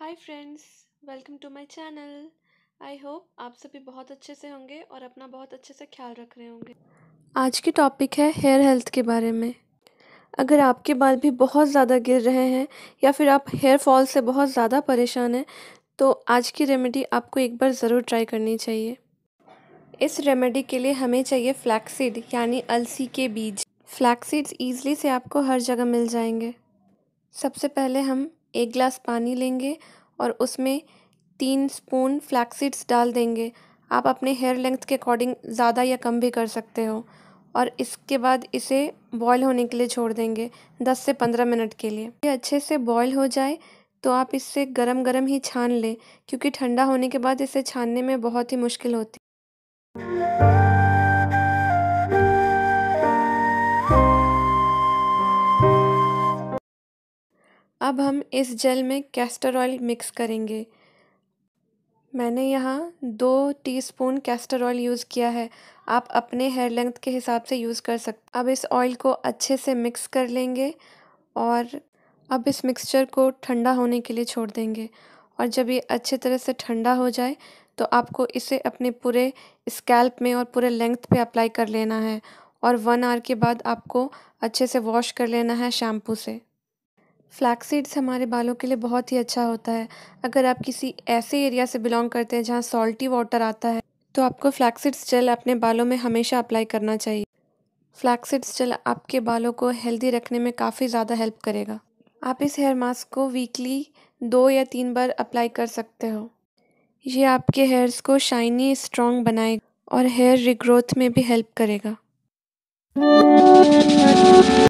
hi friends welcome to my channel I hope आप सभी बहुत अच्छे से होंगे और अपना बहुत अच्छे से ख्याल रख रहे होंगे आज की टॉपिक है हेयर हेल्थ के बारे में अगर आपके बाल भी बहुत ज़्यादा गिर रहे हैं या फिर आप हेयर फॉल से बहुत ज़्यादा परेशान हैं तो आज की रेमेडी आपको एक बार ज़रूर ट्राई करनी चाहिए इस रेमेडी के लिए हमें चाहिए फ्लैक्सीड यानी अलसी के बीज फ्लैक्सीड्स ईजली से आपको हर जगह मिल जाएंगे सबसे पहले हम एक ग्लास पानी लेंगे और उसमें तीन स्पून फ्लैक्सीड्स डाल देंगे आप अपने हेयर लेंथ के अकॉर्डिंग ज़्यादा या कम भी कर सकते हो और इसके बाद इसे बॉयल होने के लिए छोड़ देंगे 10 से 15 मिनट के लिए ये अच्छे से बॉयल हो जाए तो आप इसे गरम गरम ही छान लें क्योंकि ठंडा होने के बाद इसे छानने में बहुत ही मुश्किल होती है अब हम इस जेल में कैस्टर ऑयल मिक्स करेंगे मैंने यहाँ दो टीस्पून कैस्टर ऑयल यूज़ किया है आप अपने हेयर लेंथ के हिसाब से यूज़ कर सकते अब इस ऑयल को अच्छे से मिक्स कर लेंगे और अब इस मिक्सचर को ठंडा होने के लिए छोड़ देंगे और जब ये अच्छे तरह से ठंडा हो जाए तो आपको इसे अपने पूरे स्कैल्प में और पूरे लेंथ पे अप्लाई कर लेना है और वन आवर के बाद आपको अच्छे से वॉश कर लेना है शैम्पू से फ्लैक्सीड्स हमारे बालों के लिए बहुत ही अच्छा होता है अगर आप किसी ऐसे एरिया से बिलोंग करते हैं जहाँ सॉल्टी वाटर आता है तो आपको सीड्स जेल अपने बालों में हमेशा अप्लाई करना चाहिए फ्लैक्सीड्स जेल आपके बालों को हेल्दी रखने में काफ़ी ज़्यादा हेल्प करेगा आप इस हेयर मास्क को वीकली दो या तीन बार अप्लाई कर सकते हो ये आपके हेयर्स को शाइनी स्ट्रॉन्ग बनाएगा और हेयर रिग्रोथ में भी हेल्प करेगा